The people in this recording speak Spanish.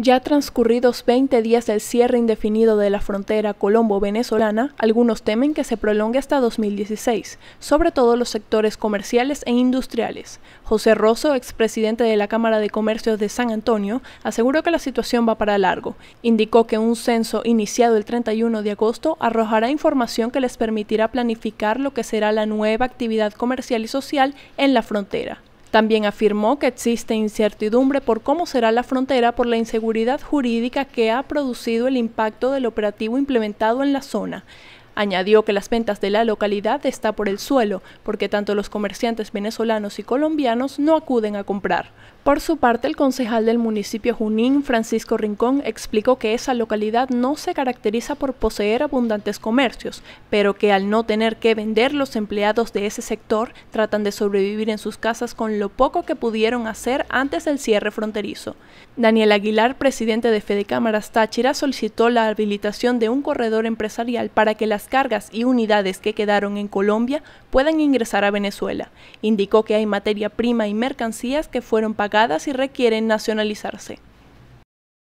Ya transcurridos 20 días del cierre indefinido de la frontera colombo-venezolana, algunos temen que se prolongue hasta 2016, sobre todo los sectores comerciales e industriales. José Rosso, expresidente de la Cámara de Comercio de San Antonio, aseguró que la situación va para largo. Indicó que un censo iniciado el 31 de agosto arrojará información que les permitirá planificar lo que será la nueva actividad comercial y social en la frontera. También afirmó que existe incertidumbre por cómo será la frontera por la inseguridad jurídica que ha producido el impacto del operativo implementado en la zona. Añadió que las ventas de la localidad está por el suelo, porque tanto los comerciantes venezolanos y colombianos no acuden a comprar. Por su parte, el concejal del municipio Junín, Francisco Rincón, explicó que esa localidad no se caracteriza por poseer abundantes comercios, pero que al no tener que vender, los empleados de ese sector tratan de sobrevivir en sus casas con lo poco que pudieron hacer antes del cierre fronterizo. Daniel Aguilar, presidente de Fede Cámaras Táchira, solicitó la habilitación de un corredor empresarial para que las cargas y unidades que quedaron en Colombia puedan ingresar a Venezuela. Indicó que hay materia prima y mercancías que fueron pagadas y requieren nacionalizarse.